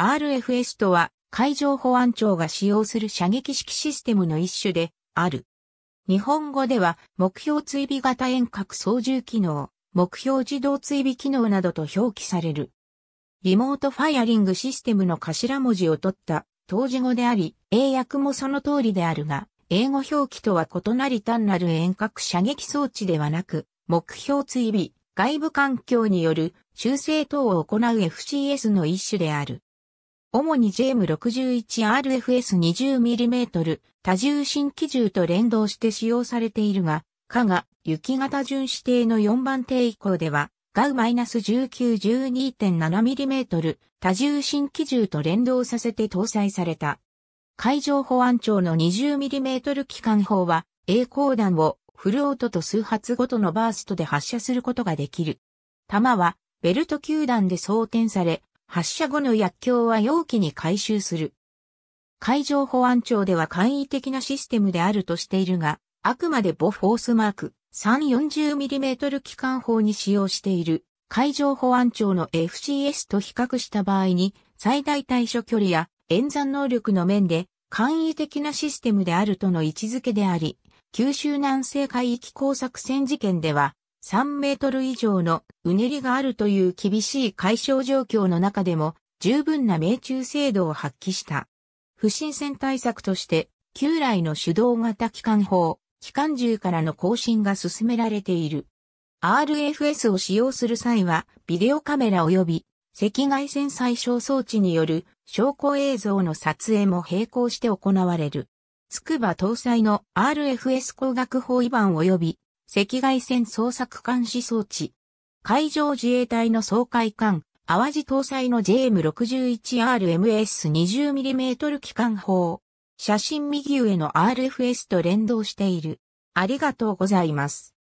RFS とは海上保安庁が使用する射撃式システムの一種である。日本語では目標追尾型遠隔操縦機能、目標自動追尾機能などと表記される。リモートファイアリングシステムの頭文字を取った当時語であり、英訳もその通りであるが、英語表記とは異なり単なる遠隔射撃装置ではなく、目標追尾、外部環境による修正等を行う FCS の一種である。主に JM61RFS20mm 多重新機銃と連動して使用されているが、加賀、雪型巡視艇の4番艇以降では、ガウ -1912.7mm 多重新機銃と連動させて搭載された。海上保安庁の 20mm 機関砲は、栄光弾をフルオートと数発ごとのバーストで発射することができる。弾は、ベルト球弾で装填され、発射後の薬莢は容器に回収する。海上保安庁では簡易的なシステムであるとしているが、あくまでボフォースマーク 340mm 機関砲に使用している海上保安庁の FCS と比較した場合に最大対処距離や演算能力の面で簡易的なシステムであるとの位置づけであり、九州南西海域工作戦事件では3メートル以上のうねりがあるという厳しい解消状況の中でも十分な命中精度を発揮した。不審船対策として旧来の手動型機関砲、機関銃からの更新が進められている。RFS を使用する際は、ビデオカメラ及び赤外線最小装置による証拠映像の撮影も並行して行われる。つくば搭載の RFS 工学法違反及び赤外線捜索監視装置。海上自衛隊の掃海艦、淡路搭載の JM61RMS20mm 機関砲。写真右上の RFS と連動している。ありがとうございます。